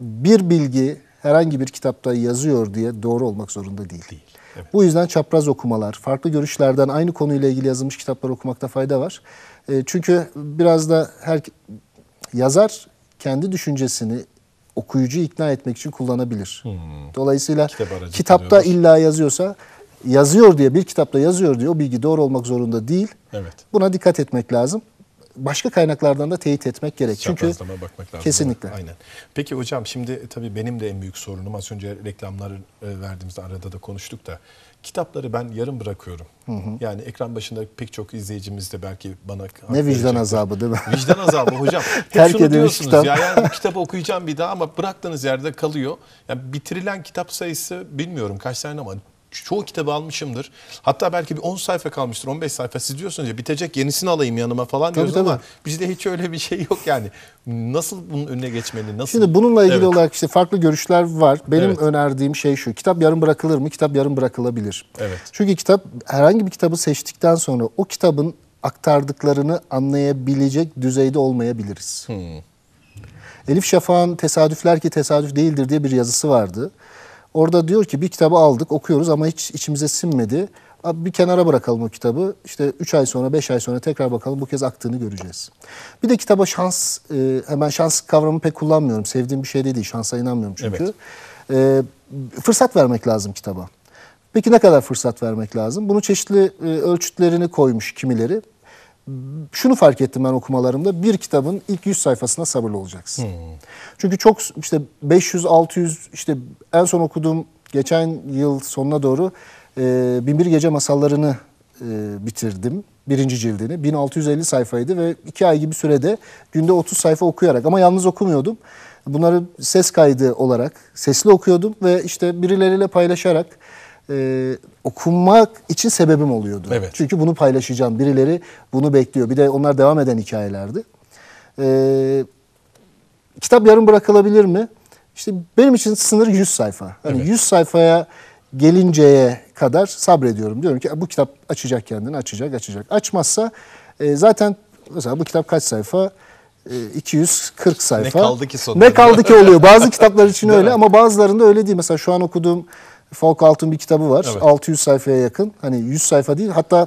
bir bilgi herhangi bir kitapta yazıyor diye doğru olmak zorunda değil. değil. Evet. Bu yüzden çapraz okumalar, farklı görüşlerden aynı konuyla ilgili yazılmış kitaplar okumakta fayda var. E, çünkü biraz da her yazar kendi düşüncesini okuyucu ikna etmek için kullanabilir. Hmm. Dolayısıyla kitapta oluyoruz. illa yazıyorsa yazıyor diye bir kitapta yazıyor diye o bilgi doğru olmak zorunda değil. Evet. Buna dikkat etmek lazım. Başka kaynaklardan da teyit etmek gerek. Çünkü bakmak lazım. kesinlikle. Aynen. Peki hocam şimdi tabii benim de en büyük sorunum az önce reklamları e, verdiğimizde arada da konuştuk da kitapları ben yarım bırakıyorum. Hı hı. Yani ekran başında pek çok izleyicimiz de belki bana... Ne vicdan azabı değil mi? (laughs) Vicdan azabı hocam. Terk ediyorsunuz. kitap. Ya yani kitabı okuyacağım bir daha ama bıraktığınız yerde kalıyor. Yani bitirilen kitap sayısı bilmiyorum kaç tane ama çoğu kitabı almışımdır. Hatta belki bir 10 sayfa kalmıştır, 15 sayfa. Siz diyorsunuz ya bitecek yenisini alayım yanıma falan diyoruz tabii, ama bizde hiç öyle bir şey yok yani. Nasıl bunun önüne geçmeli? Nasıl? Şimdi bununla ilgili evet. olarak işte farklı görüşler var. Benim evet. önerdiğim şey şu. Kitap yarım bırakılır mı? Kitap yarım bırakılabilir. Evet. Çünkü kitap herhangi bir kitabı seçtikten sonra o kitabın aktardıklarını anlayabilecek düzeyde olmayabiliriz. Hmm. Elif Şafak'ın Tesadüfler ki Tesadüf Değildir diye bir yazısı vardı. Orada diyor ki bir kitabı aldık okuyoruz ama hiç içimize sinmedi. bir kenara bırakalım o kitabı. İşte 3 ay sonra 5 ay sonra tekrar bakalım bu kez aktığını göreceğiz. Bir de kitaba şans hemen şans kavramı pek kullanmıyorum. Sevdiğim bir şey değil. Şansa inanmıyorum çünkü. Evet. E, fırsat vermek lazım kitaba. Peki ne kadar fırsat vermek lazım? Bunu çeşitli e, ölçütlerini koymuş kimileri şunu fark ettim ben okumalarımda. Bir kitabın ilk 100 sayfasına sabırlı olacaksın. Hmm. Çünkü çok işte 500 600 işte en son okuduğum geçen yıl sonuna doğru e, Binbir Gece Masallarını e, bitirdim. Birinci cildini. 1650 sayfaydı ve iki ay gibi sürede günde 30 sayfa okuyarak ama yalnız okumuyordum. Bunları ses kaydı olarak sesli okuyordum ve işte birileriyle paylaşarak e, okunmak için sebebim oluyordu. Evet. Çünkü bunu paylaşacağım. Birileri bunu bekliyor. Bir de onlar devam eden hikayelerdi. E, kitap yarım bırakılabilir mi? İşte benim için sınır 100 sayfa. Hani evet. 100 sayfaya gelinceye kadar sabrediyorum. Diyorum ki bu kitap açacak kendini, açacak, açacak. Açmazsa e, zaten mesela bu kitap kaç sayfa? 240 e, sayfa. Ne kaldı ki sonunda? Ne kaldı ki oluyor. Bazı kitaplar için öyle ama bazılarında öyle değil. Mesela şu an okuduğum Folk Altın bir kitabı var. Evet. 600 sayfaya yakın. Hani 100 sayfa değil. Hatta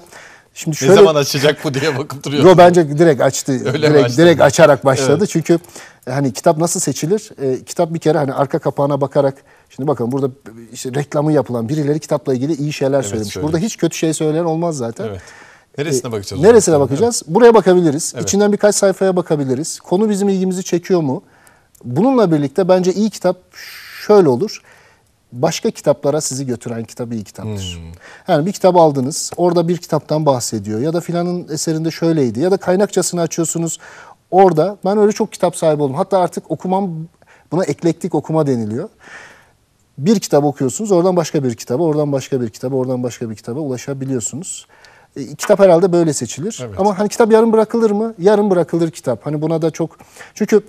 Şimdi şöyle, ne zaman açacak bu diye bakıp duruyorsun. Yo bence direkt açtı. Öyle direkt, açtı? direkt açarak başladı. Evet. Çünkü e, hani kitap nasıl seçilir? E, kitap bir kere hani arka kapağına bakarak şimdi bakın burada işte reklamı yapılan birileri kitapla ilgili iyi şeyler evet, söylemiş. Söyleyeyim. Burada hiç kötü şey söyleyen olmaz zaten. Evet. Neresine e, bakacağız? neresine bakacağız? Evet. Buraya bakabiliriz. Evet. İçinden birkaç sayfaya bakabiliriz. Konu bizim ilgimizi çekiyor mu? Bununla birlikte bence iyi kitap şöyle olur başka kitaplara sizi götüren kitap iyi kitaptır. Hmm. Yani bir kitap aldınız, orada bir kitaptan bahsediyor ya da filanın eserinde şöyleydi ya da kaynakçasını açıyorsunuz. Orada ben öyle çok kitap sahibi oldum. Hatta artık okumam buna eklektik okuma deniliyor. Bir kitap okuyorsunuz, oradan başka bir kitaba, oradan başka bir kitaba, oradan başka bir kitaba ulaşabiliyorsunuz. E, kitap herhalde böyle seçilir. Evet. Ama hani kitap yarın bırakılır mı? Yarın bırakılır kitap. Hani buna da çok... Çünkü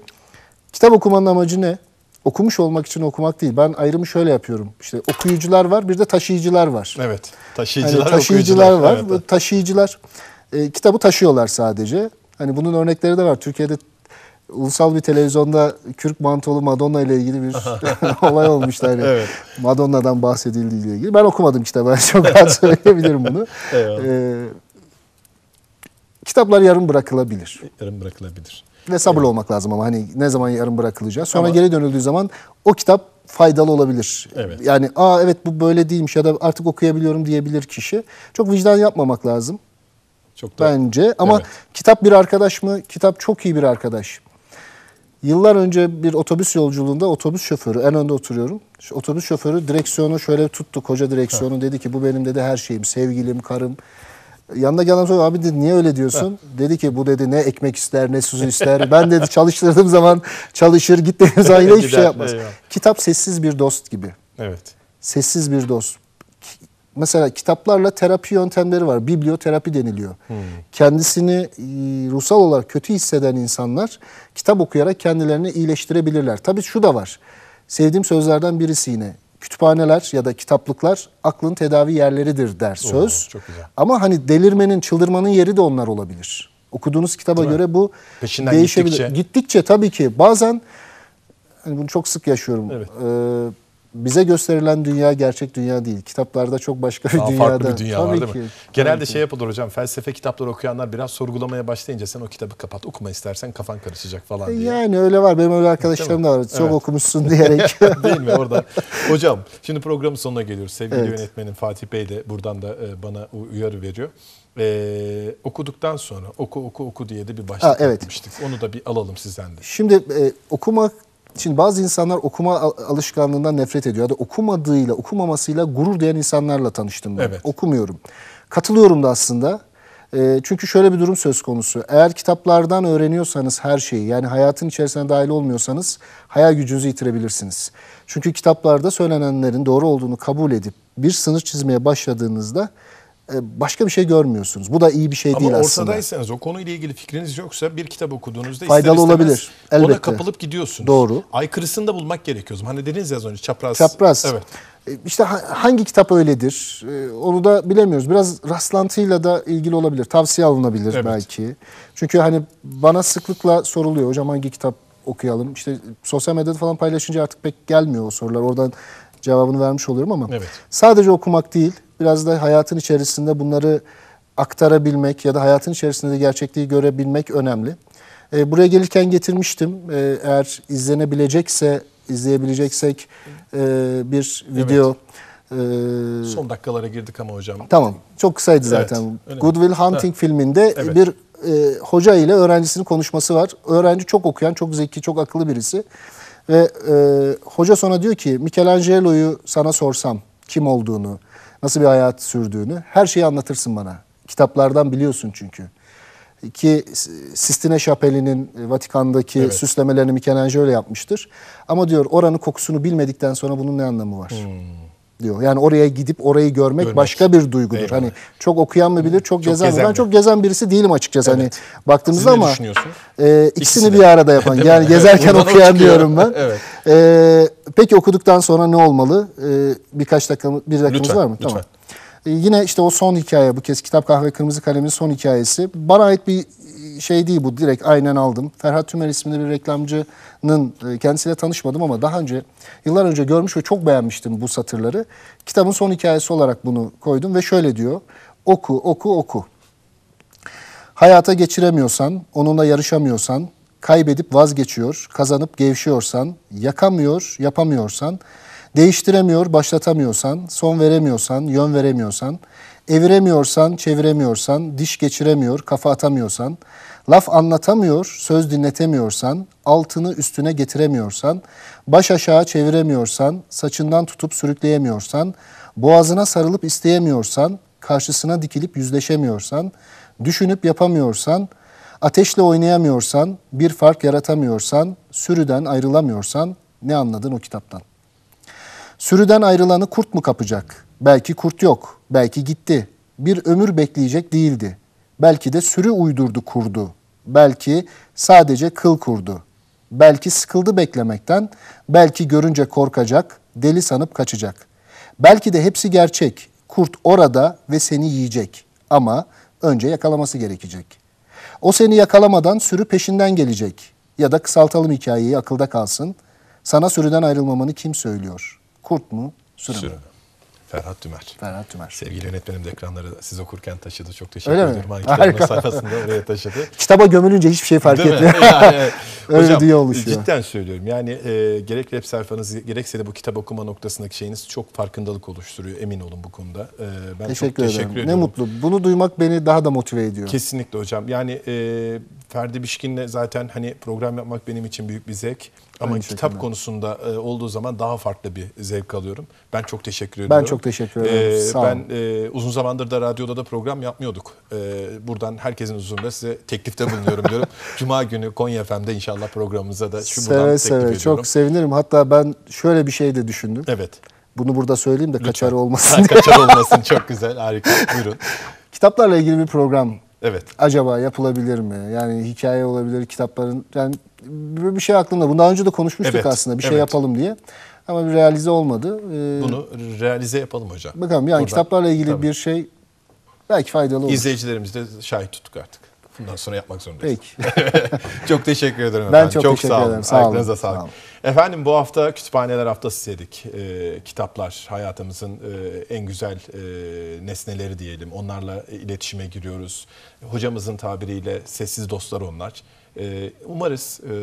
kitap okumanın amacı ne? okumuş olmak için okumak değil. Ben ayrımı şöyle yapıyorum. İşte okuyucular var, bir de taşıyıcılar var. Evet. Taşıyıcılar, hani taşıyıcılar var. Evet. Taşıyıcılar e, kitabı taşıyorlar sadece. Hani bunun örnekleri de var. Türkiye'de ulusal bir televizyonda Kürk mantolu Madonna ile ilgili bir (laughs) olay olmuştu. Hani evet. Madonna'dan bahsedildiği ile ilgili. Ben okumadım kitabı. (laughs) Çok rahat söyleyebilirim bunu. Eyvallah. E, kitaplar yarım bırakılabilir. Yarım bırakılabilir ve sabırlı evet. olmak lazım ama hani ne zaman yarım bırakılacağı. Sonra ama, geri dönüldüğü zaman o kitap faydalı olabilir. Evet. Yani aa evet bu böyle değilmiş ya da artık okuyabiliyorum diyebilir kişi. Çok vicdan yapmamak lazım. Çok da, bence ama evet. kitap bir arkadaş mı? Kitap çok iyi bir arkadaş. Yıllar önce bir otobüs yolculuğunda otobüs şoförü en önde oturuyorum. otobüs şoförü direksiyonu şöyle tuttu koca direksiyonu ha. dedi ki bu benim dedi her şeyim sevgilim karım Yanına gelen soru abi dedi niye öyle diyorsun? Ha. Dedi ki bu dedi ne ekmek ister ne suzu ister. ben dedi çalıştırdığım zaman çalışır git dediğim zaman yine (laughs) hiçbir şey yapmaz. Eyvallah. Kitap sessiz bir dost gibi. Evet. Sessiz bir dost. Mesela kitaplarla terapi yöntemleri var. Biblioterapi deniliyor. Hmm. Kendisini e, ruhsal olarak kötü hisseden insanlar kitap okuyarak kendilerini iyileştirebilirler. Tabii şu da var. Sevdiğim sözlerden birisi yine kütüphaneler ya da kitaplıklar aklın tedavi yerleridir der söz. Oo, çok güzel. Ama hani delirmenin, çıldırmanın yeri de onlar olabilir. Okuduğunuz kitaba Değil göre mi? bu Peşinden değişebilir. Gittikçe. gittikçe tabii ki bazen hani bunu çok sık yaşıyorum. Evet. Ee, bize gösterilen dünya gerçek dünya değil. Kitaplarda çok başka bir Daha Farklı bir dünya tabii var değil ki, mi? Genelde şey ki. şey yapılır hocam felsefe kitapları okuyanlar biraz sorgulamaya başlayınca sen o kitabı kapat okuma istersen kafan karışacak falan e, diye. Yani öyle var. Benim öyle arkadaşlarım da var. Çok evet. okumuşsun diyerek. (laughs) değil mi orada? Hocam şimdi programın sonuna geliyoruz. Sevgili evet. yönetmenim Fatih Bey de buradan da e, bana uyarı veriyor. Ee, okuduktan sonra oku oku oku diye de bir başlık ha, evet. atmıştık. Onu da bir alalım sizden de. Şimdi e, okumak Şimdi bazı insanlar okuma alışkanlığından nefret ediyor. Ya da okumadığıyla, okumamasıyla gurur duyan insanlarla tanıştım ben. Evet. Okumuyorum. Katılıyorum da aslında. Ee, çünkü şöyle bir durum söz konusu. Eğer kitaplardan öğreniyorsanız her şeyi, yani hayatın içerisine dahil olmuyorsanız hayal gücünüzü yitirebilirsiniz. Çünkü kitaplarda söylenenlerin doğru olduğunu kabul edip bir sınır çizmeye başladığınızda e, başka bir şey görmüyorsunuz. Bu da iyi bir şey Ama değil aslında. Ama ortadaysanız o konuyla ilgili fikriniz yoksa bir kitap okuduğunuzda faydalı ister olabilir. Elbette. Ona kapılıp gidiyorsunuz. Doğru. Aykırısını da bulmak gerekiyor. Hani dediniz ya az önce çapraz. Çapraz. Evet. E, işte hangi kitap öyledir? E, onu da bilemiyoruz. Biraz rastlantıyla da ilgili olabilir. Tavsiye alınabilir evet. belki. Çünkü hani bana sıklıkla soruluyor hocam hangi kitap okuyalım? İşte sosyal medyada falan paylaşınca artık pek gelmiyor o sorular. Oradan cevabını vermiş oluyorum ama evet. sadece okumak değil biraz da hayatın içerisinde bunları aktarabilmek ya da hayatın içerisinde de gerçekliği görebilmek önemli. E, buraya gelirken getirmiştim. E, eğer izlenebilecekse, izleyebileceksek e, bir video. Evet. E, Son dakikalara girdik ama hocam. Tamam. Çok kısaydı zaten. Evet, Goodwill Hunting ha. filminde evet. bir e, hoca ile öğrencisinin konuşması var. Öğrenci çok okuyan, çok zeki, çok akıllı birisi. Ve e, hoca sonra diyor ki Michelangelo'yu sana sorsam kim olduğunu, nasıl bir hayat sürdüğünü her şeyi anlatırsın bana. Kitaplardan biliyorsun çünkü. Ki Sistine Şapeli'nin e, Vatikan'daki evet. süslemelerini Michelangelo yapmıştır. Ama diyor oranın kokusunu bilmedikten sonra bunun ne anlamı var? Hmm diyor. Yani oraya gidip orayı görmek, görmek. başka bir duygudur. Eyvallah. Hani çok okuyan mı bilir, çok, çok gezen, mi? Ben çok gezen birisi değilim açıkçası hani evet. hani baktığımızda ama e, ikisini, bir arada yapan. (laughs) yani gezerken Buradan okuyan diyorum ben. (laughs) evet. E, peki okuduktan sonra ne olmalı? E, birkaç dakika bir dakikamız lütfen, var mı? Lütfen. Tamam. E, yine işte o son hikaye bu kez Kitap Kahve Kırmızı Kalem'in son hikayesi. Bana ait bir şey değil bu direkt aynen aldım. Ferhat Tümer isimli bir reklamcının e, kendisiyle tanışmadım ama daha önce yıllar önce görmüş ve çok beğenmiştim bu satırları. Kitabın son hikayesi olarak bunu koydum ve şöyle diyor. Oku, oku, oku. Hayata geçiremiyorsan, onunla yarışamıyorsan, kaybedip vazgeçiyor, kazanıp gevşiyorsan, yakamıyor, yapamıyorsan, değiştiremiyor, başlatamıyorsan, son veremiyorsan, yön veremiyorsan, Eviremiyorsan, çeviremiyorsan, diş geçiremiyor, kafa atamıyorsan, laf anlatamıyor, söz dinletemiyorsan, altını üstüne getiremiyorsan, baş aşağı çeviremiyorsan, saçından tutup sürükleyemiyorsan, boğazına sarılıp isteyemiyorsan, karşısına dikilip yüzleşemiyorsan, düşünüp yapamıyorsan, ateşle oynayamıyorsan, bir fark yaratamıyorsan, sürüden ayrılamıyorsan ne anladın o kitaptan? Sürüden ayrılanı kurt mu kapacak? Belki kurt yok, belki gitti. Bir ömür bekleyecek değildi. Belki de sürü uydurdu kurdu. Belki sadece kıl kurdu. Belki sıkıldı beklemekten, belki görünce korkacak, deli sanıp kaçacak. Belki de hepsi gerçek. Kurt orada ve seni yiyecek. Ama önce yakalaması gerekecek. O seni yakalamadan sürü peşinden gelecek. Ya da kısaltalım hikayeyi akılda kalsın. Sana sürüden ayrılmamanı kim söylüyor?'' Kurt mu? Sürü, Sürü. mü? Ferhat Tümer. Ferhat Tümer. Sevgili yönetmenim de ekranları siz okurken taşıdı. Çok teşekkür Öyle ediyorum. Hangi kitabın sayfasında oraya taşıdı. (laughs) Kitaba gömülünce hiçbir şey fark etmiyor. (laughs) Yani, (laughs) Öyle hocam, diye oluşuyor. Cidden söylüyorum. Yani e, gerek web sayfanız gerekse de bu kitap okuma noktasındaki şeyiniz çok farkındalık oluşturuyor. Emin olun bu konuda. E, ben teşekkür çok ederim. ederim. Ne mutlu. Bunu duymak beni daha da motive ediyor. Kesinlikle hocam. Yani e, Ferdi Bişkin'le zaten hani program yapmak benim için büyük bir zevk. Ama Aynı kitap şekilde. konusunda e, olduğu zaman daha farklı bir zevk alıyorum. Ben çok teşekkür ediyorum. Ben çok teşekkür ederim. Ee, Sağ ben e, uzun zamandır da radyoda da program yapmıyorduk. E, buradan herkesin huzurunda size teklifte bulunuyorum diyorum. (laughs) Cuma günü Konya FM'de inşallah programımıza da şu seve, buradan seve. teklif ediyorum. Çok sevinirim. Hatta ben şöyle bir şey de düşündüm. Evet. Bunu burada söyleyeyim de Lütfen. kaçar olmasın. Ha, kaçar olmasın çok (laughs) güzel harika buyurun. Kitaplarla ilgili bir program Evet. Acaba yapılabilir mi? Yani hikaye olabilir, kitapların yani böyle bir şey aklımda. Bundan önce de konuşmuştuk evet, aslında bir şey evet. şey yapalım diye. Ama bir realize olmadı. Ee, Bunu realize yapalım hocam. Bakalım yani Buradan. kitaplarla ilgili Tabii. bir şey belki faydalı olur. İzleyicilerimiz de şahit tuttuk artık. Bundan sonra yapmak zorundayız. Peki. (laughs) çok teşekkür ederim efendim. Ben çok, çok teşekkür sağ olun. ederim. Sağ olun. Ayaklarınıza Sağ olun. Efendim bu hafta Kütüphaneler Haftası dedik. Ee, kitaplar hayatımızın e, en güzel e, nesneleri diyelim. Onlarla iletişime giriyoruz. Hocamızın tabiriyle sessiz dostlar onlar. Ee, umarız e,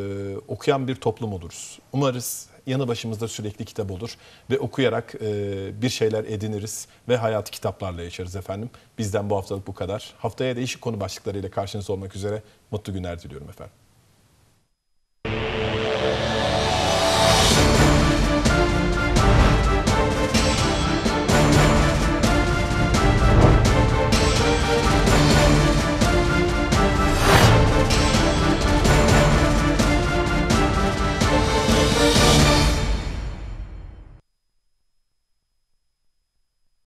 okuyan bir toplum oluruz. Umarız yanı başımızda sürekli kitap olur ve okuyarak e, bir şeyler ediniriz ve hayatı kitaplarla yaşarız efendim. Bizden bu haftalık bu kadar. Haftaya değişik konu başlıklarıyla karşınızda olmak üzere mutlu günler diliyorum efendim.